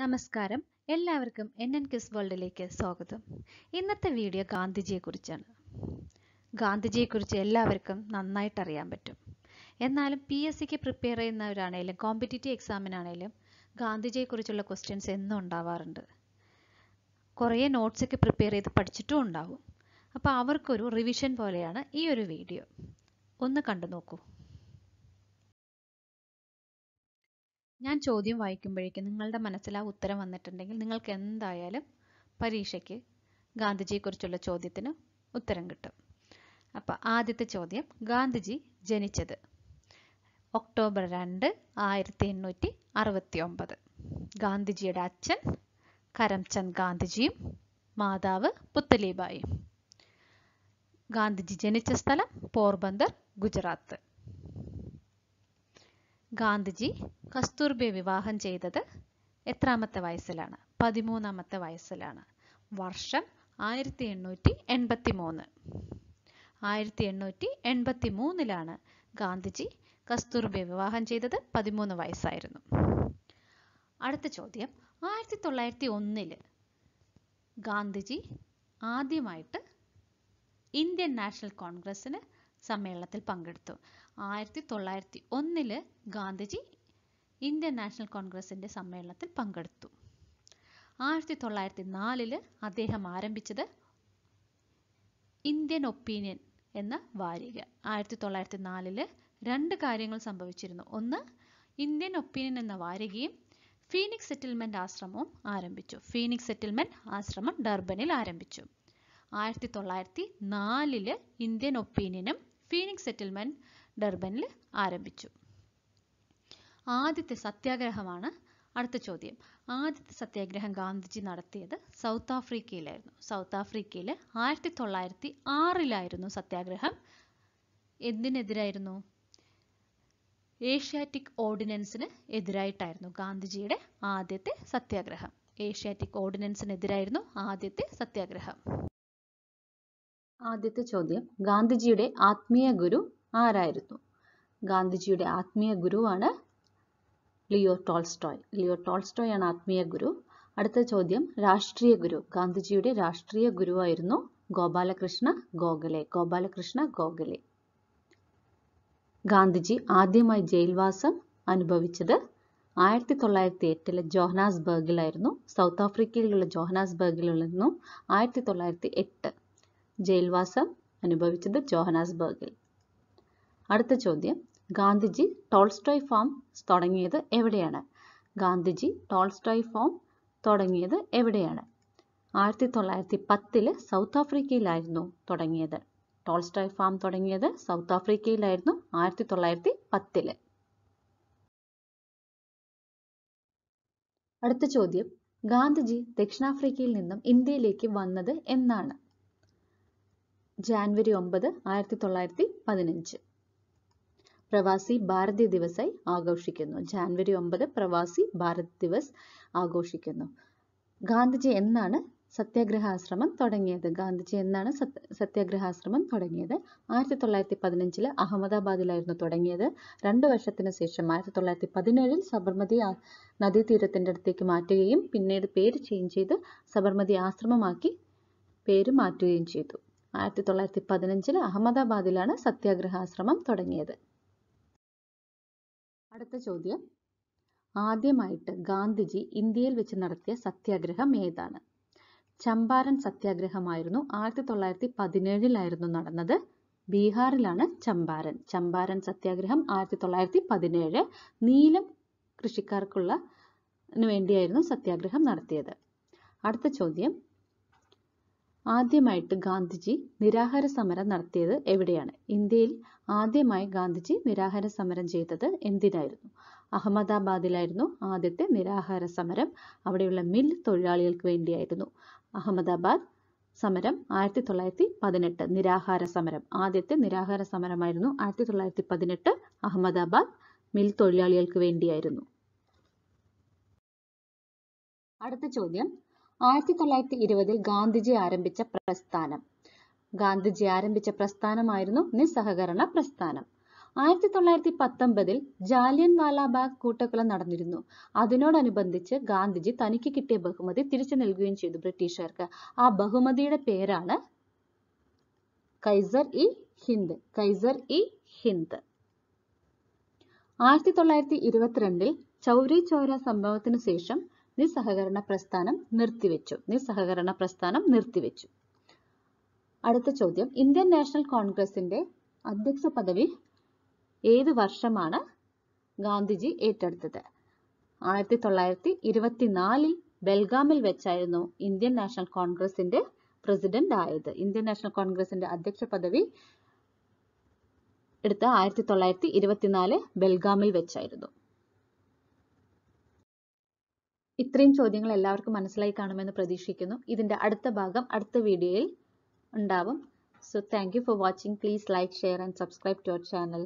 നമസ്കാരം എല്ലാവർക്കും N N kiss വേൾഡിലേക്ക് സ്വാഗതം ഇന്നത്തെ വീഡിയോ ഗാന്ധിജിയെക്കുറിച്ചാണ് ഗാന്ധിജിയെക്കുറിച്ച് എല്ലാവർക്കും നന്നായിട്ട് അറിയാൻ പറ്റും എന്നാലും പി എസ് സിക്ക് പ്രിപ്പയർ ചെയ്യുന്നവരാണേലും കോമ്പറ്റീറ്റീവ് എക്സാമിനാണേലും ഗാന്ധിജിയെക്കുറിച്ചുള്ള ക്വസ്റ്റ്യൻസ് എന്നും ഉണ്ടാവാറുണ്ട് കുറേ നോട്ട്സൊക്കെ പ്രിപ്പയർ ചെയ്ത് പഠിച്ചിട്ടും ഉണ്ടാവും അപ്പോൾ അവർക്കൊരു റിവിഷൻ പോലെയാണ് ഈ ഒരു വീഡിയോ ഒന്ന് കണ്ടു നോക്കൂ ഞാൻ ചോദ്യം വായിക്കുമ്പോഴേക്കും നിങ്ങളുടെ മനസ്സിൽ ആ ഉത്തരം വന്നിട്ടുണ്ടെങ്കിൽ നിങ്ങൾക്ക് എന്തായാലും പരീക്ഷയ്ക്ക് ഗാന്ധിജിയെക്കുറിച്ചുള്ള ചോദ്യത്തിന് ഉത്തരം കിട്ടും അപ്പോൾ ആദ്യത്തെ ചോദ്യം ഗാന്ധിജി ജനിച്ചത് ഒക്ടോബർ രണ്ട് ആയിരത്തി എണ്ണൂറ്റി അറുപത്തി ഒമ്പത് ഗാന്ധിജിയുടെ അച്ഛൻ കരംചന്ദ് ഗാന്ധിജിയും മാതാവ് പുത്തലിബായും ഗാന്ധിജി ജനിച്ച സ്ഥലം പോർബന്ദർ ഗുജറാത്ത് ഗാന്ധിജി കസ്തൂർബയെ വിവാഹം ചെയ്തത് എത്രാമത്തെ വയസ്സിലാണ് പതിമൂന്നാമത്തെ വയസ്സിലാണ് വർഷം ആയിരത്തി എണ്ണൂറ്റി എൺപത്തി മൂന്ന് ആയിരത്തി എണ്ണൂറ്റി എൺപത്തി മൂന്നിലാണ് ഗാന്ധിജി കസ്തൂർബയെ വിവാഹം ചെയ്തത് പതിമൂന്ന് വയസ്സായിരുന്നു അടുത്ത ചോദ്യം ആയിരത്തി തൊള്ളായിരത്തി ഒന്നില് ഗാന്ധിജി ആദ്യമായിട്ട് ഇന്ത്യൻ നാഷണൽ കോൺഗ്രസ്സിന് സമ്മേളനത്തിൽ പങ്കെടുത്തു ആയിരത്തി തൊള്ളായിരത്തി ഒന്നില് ഗാന്ധിജി ഇന്ത്യൻ നാഷണൽ കോൺഗ്രസിന്റെ സമ്മേളനത്തിൽ പങ്കെടുത്തു ആയിരത്തി തൊള്ളായിരത്തി നാലില് അദ്ദേഹം ആരംഭിച്ചത് ഇന്ത്യൻ ഒപ്പീനിയൻ എന്ന വാരിക ആയിരത്തി തൊള്ളായിരത്തി നാലില് രണ്ട് കാര്യങ്ങൾ സംഭവിച്ചിരുന്നു ഒന്ന് ഇന്ത്യൻ ഒപ്പീനിയൻ എന്ന വാരികയും ഫീനിക്സ് സെറ്റിൽമെന്റ് ആശ്രമവും ആരംഭിച്ചു ഫീനിക്സ് സെറ്റിൽമെന്റ് ആശ്രമം ഡർബനിൽ ആരംഭിച്ചു ആയിരത്തി തൊള്ളായിരത്തി നാലില് ഇന്ത്യൻ ഒപ്പീനിയനും ഫീനിക്സ് സെറ്റിൽമെൻറ്റ് ഡർബനിൽ ആരംഭിച്ചു ആദ്യത്തെ സത്യാഗ്രഹമാണ് അടുത്ത ചോദ്യം ആദ്യത്തെ സത്യാഗ്രഹം ഗാന്ധിജി നടത്തിയത് സൗത്ത് ആഫ്രിക്കയിലായിരുന്നു സൗത്ത് ആഫ്രിക്കയിൽ ആയിരത്തി തൊള്ളായിരത്തി ആറിലായിരുന്നു സത്യാഗ്രഹം എന്തിനെതിരായിരുന്നു ഏഷ്യാറ്റിക് ഓർഡിനൻസിന് എതിരായിട്ടായിരുന്നു ഗാന്ധിജിയുടെ ആദ്യത്തെ സത്യാഗ്രഹം ഏഷ്യാറ്റിക് ഓർഡിനൻസിനെതിരായിരുന്നു ആദ്യത്തെ സത്യാഗ്രഹം ആദ്യത്തെ ചോദ്യം ഗാന്ധിജിയുടെ ആത്മീയ ഗുരു ആരായിരുന്നു ഗാന്ധിജിയുടെ ആത്മീയ ഗുരുവാണ് ലിയോ ടോൾസ്റ്റോയ് ലിയോ ടോൾസ്റ്റോയ് ആണ് ആത്മീയ ഗുരു അടുത്ത ചോദ്യം രാഷ്ട്രീയ ഗുരു ഗാന്ധിജിയുടെ രാഷ്ട്രീയ ഗുരുവായിരുന്നു ഗോപാലകൃഷ്ണ ഗോഖലെ ഗോപാലകൃഷ്ണ ഗോഖലെ ഗാന്ധിജി ആദ്യമായി ജയിൽവാസം അനുഭവിച്ചത് ആയിരത്തി തൊള്ളായിരത്തി എട്ടിലെ ജോഹനാസ്ബർഗിലായിരുന്നു സൗത്ത് ആഫ്രിക്കയിലുള്ള ജോഹനാസ്ബർഗിൽ നിന്നും ആയിരത്തി തൊള്ളായിരത്തി എട്ട് ജയിൽവാസം അനുഭവിച്ചത് ജോഹനാസ്ബർഗിൽ അടുത്ത ചോദ്യം ഗാന്ധിജി ടോൾസ്റ്റോയ് ഫാം തുടങ്ങിയത് എവിടെയാണ് ഗാന്ധിജി ടോൾസ്റ്റോയ് ഫാം തുടങ്ങിയത് എവിടെയാണ് ആയിരത്തി തൊള്ളായിരത്തി പത്തില് സൗത്ത് ആഫ്രിക്കയിലായിരുന്നു തുടങ്ങിയത് ടോൾസ്റ്റോയ് ഫാം തുടങ്ങിയത് സൗത്ത് ആഫ്രിക്കയിലായിരുന്നു ആയിരത്തി തൊള്ളായിരത്തി പത്തില് അടുത്ത ചോദ്യം ഗാന്ധിജി ദക്ഷിണാഫ്രിക്കയിൽ നിന്നും ഇന്ത്യയിലേക്ക് വന്നത് എന്നാണ് ജാനുവരി ഒമ്പത് ആയിരത്തി തൊള്ളായിരത്തി പതിനഞ്ച് പ്രവാസി ഭാരതീയ ദിവസായി ആഘോഷിക്കുന്നു ജാനുവരി ഒമ്പത് പ്രവാസി ഭാരത് ദിവസ് ആഘോഷിക്കുന്നു ഗാന്ധിജി എന്നാണ് സത്യാഗ്രഹാശ്രമം തുടങ്ങിയത് ഗാന്ധിജി എന്നാണ് സത്യാഗ്രഹാശ്രമം തുടങ്ങിയത് ആയിരത്തി തൊള്ളായിരത്തി പതിനഞ്ചിൽ അഹമ്മദാബാദിലായിരുന്നു തുടങ്ങിയത് രണ്ടു വർഷത്തിന് ശേഷം ആയിരത്തി തൊള്ളായിരത്തി പതിനേഴിൽ സബർമതി നദീതീരത്തിൻ്റെ അടുത്തേക്ക് മാറ്റുകയും പിന്നീട് പേര് ചേഞ്ച് ചെയ്ത് സബർമതി ആശ്രമമാക്കി പേര് മാറ്റുകയും ചെയ്തു ആയിരത്തി തൊള്ളായിരത്തി പതിനഞ്ചിൽ അഹമ്മദാബാദിലാണ് സത്യാഗ്രഹാശ്രമം തുടങ്ങിയത് അടുത്ത ചോദ്യം ആദ്യമായിട്ട് ഗാന്ധിജി ഇന്ത്യയിൽ വെച്ച് നടത്തിയ സത്യാഗ്രഹം ഏതാണ് ചമ്പാരൻ സത്യാഗ്രഹമായിരുന്നു ആയിരത്തി തൊള്ളായിരത്തി പതിനേഴിലായിരുന്നു നടന്നത് ബീഹാറിലാണ് ചമ്പാരൻ ചമ്പാരൻ സത്യാഗ്രഹം ആയിരത്തി തൊള്ളായിരത്തി പതിനേഴ് നീലം കൃഷിക്കാർക്കുള്ള വേണ്ടിയായിരുന്നു സത്യാഗ്രഹം നടത്തിയത് അടുത്ത ചോദ്യം ആദ്യമായിട്ട് ഗാന്ധിജി നിരാഹാര സമരം നടത്തിയത് എവിടെയാണ് ഇന്ത്യയിൽ ആദ്യമായി ഗാന്ധിജി നിരാഹാര സമരം ചെയ്തത് എന്തിനായിരുന്നു അഹമ്മദാബാദിലായിരുന്നു ആദ്യത്തെ നിരാഹാര സമരം അവിടെയുള്ള മിൽ തൊഴിലാളികൾക്ക് വേണ്ടിയായിരുന്നു അഹമ്മദാബാദ് സമരം ആയിരത്തി തൊള്ളായിരത്തി പതിനെട്ട് നിരാഹാര സമരം ആദ്യത്തെ നിരാഹാര സമരമായിരുന്നു ആയിരത്തി തൊള്ളായിരത്തി പതിനെട്ട് അഹമ്മദാബാദ് മിൽ തൊഴിലാളികൾക്ക് വേണ്ടിയായിരുന്നു അടുത്ത ചോദ്യം ആയിരത്തി തൊള്ളായിരത്തി ഇരുപതിൽ ഗാന്ധിജി ആരംഭിച്ച പ്രസ്ഥാനം ഗാന്ധിജി ആരംഭിച്ച പ്രസ്ഥാനമായിരുന്നു നിസ്സഹകരണ പ്രസ്ഥാനം ആയിരത്തി തൊള്ളായിരത്തി പത്തൊമ്പതിൽ ജാലിയൻ വാലാബാഗ് കൂട്ടക്കൊല നടന്നിരുന്നു അതിനോടനുബന്ധിച്ച് ഗാന്ധിജി തനിക്ക് കിട്ടിയ ബഹുമതി തിരിച്ചു നൽകുകയും ചെയ്തു ബ്രിട്ടീഷുകാർക്ക് ആ ബഹുമതിയുടെ പേരാണ് കൈസർ ഇ ഹിന്ദ് കൈസർ ഇ ഹിന്ദ് ആയിരത്തി തൊള്ളായിരത്തി ഇരുപത്തിരണ്ടിൽ ചൗരി ചൗര സംഭവത്തിനു ശേഷം നിസ്സഹകരണ പ്രസ്ഥാനം നിർത്തിവെച്ചു നിസ്സഹകരണ പ്രസ്ഥാനം നിർത്തിവെച്ചു അടുത്ത ചോദ്യം ഇന്ത്യൻ നാഷണൽ കോൺഗ്രസിന്റെ അധ്യക്ഷ പദവി ഏത് വർഷമാണ് ഗാന്ധിജി ഏറ്റെടുത്തത് ആയിരത്തി തൊള്ളായിരത്തി ഇരുപത്തിനാലിൽ ബെൽഗാമിൽ വെച്ചായിരുന്നു ഇന്ത്യൻ നാഷണൽ കോൺഗ്രസിന്റെ പ്രസിഡന്റ് ആയത് ഇന്ത്യൻ നാഷണൽ കോൺഗ്രസിന്റെ അധ്യക്ഷ പദവി എടുത്ത ആയിരത്തി തൊള്ളായിരത്തി ഇരുപത്തിനാല് ബെൽഗാമിൽ വെച്ചായിരുന്നു ഇത്രയും ചോദ്യങ്ങൾ എല്ലാവർക്കും മനസ്സിലായി കാണുമെന്ന് പ്രതീക്ഷിക്കുന്നു ഇതിൻ്റെ അടുത്ത ഭാഗം അടുത്ത വീഡിയോയിൽ ഉണ്ടാവും so thank for watching please like share and subscribe to our channel